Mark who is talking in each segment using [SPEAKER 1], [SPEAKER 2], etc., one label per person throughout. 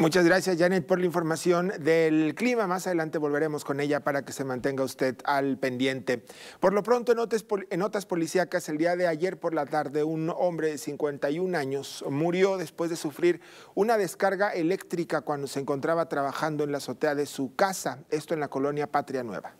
[SPEAKER 1] Muchas gracias, Janet, por la información del clima. Más adelante volveremos con ella para que se mantenga usted al pendiente. Por lo pronto, en notas, policíacas, el día de ayer por la tarde, un hombre de 51 años murió después de sufrir una descarga eléctrica cuando se encontraba trabajando en la azotea de su casa, esto en la colonia Patria Nueva.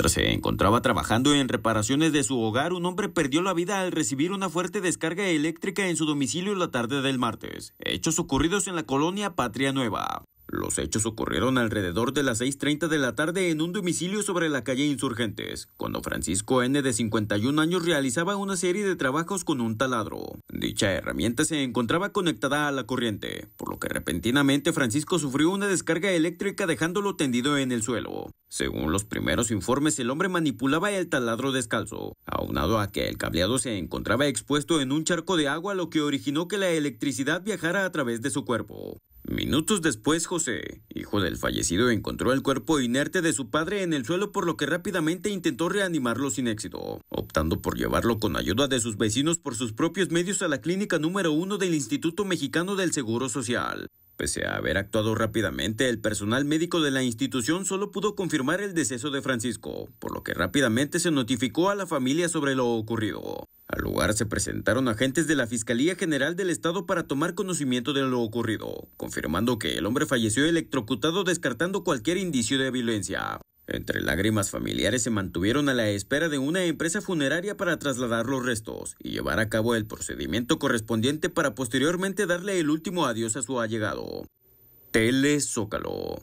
[SPEAKER 2] Mientras se encontraba trabajando en reparaciones de su hogar, un hombre perdió la vida al recibir una fuerte descarga eléctrica en su domicilio la tarde del martes. Hechos ocurridos en la colonia Patria Nueva. Los hechos ocurrieron alrededor de las 6.30 de la tarde en un domicilio sobre la calle Insurgentes, cuando Francisco N. de 51 años realizaba una serie de trabajos con un taladro. Dicha herramienta se encontraba conectada a la corriente, por lo que repentinamente Francisco sufrió una descarga eléctrica dejándolo tendido en el suelo. Según los primeros informes, el hombre manipulaba el taladro descalzo, aunado a que el cableado se encontraba expuesto en un charco de agua, lo que originó que la electricidad viajara a través de su cuerpo. Minutos después, José, hijo del fallecido, encontró el cuerpo inerte de su padre en el suelo, por lo que rápidamente intentó reanimarlo sin éxito, optando por llevarlo con ayuda de sus vecinos por sus propios medios a la clínica número uno del Instituto Mexicano del Seguro Social. Pese a haber actuado rápidamente, el personal médico de la institución solo pudo confirmar el deceso de Francisco, por lo que rápidamente se notificó a la familia sobre lo ocurrido. Al lugar se presentaron agentes de la Fiscalía General del Estado para tomar conocimiento de lo ocurrido, confirmando que el hombre falleció electrocutado descartando cualquier indicio de violencia. Entre lágrimas familiares se mantuvieron a la espera de una empresa funeraria para trasladar los restos y llevar a cabo el procedimiento correspondiente para posteriormente darle el último adiós a su allegado. Tele Zócalo.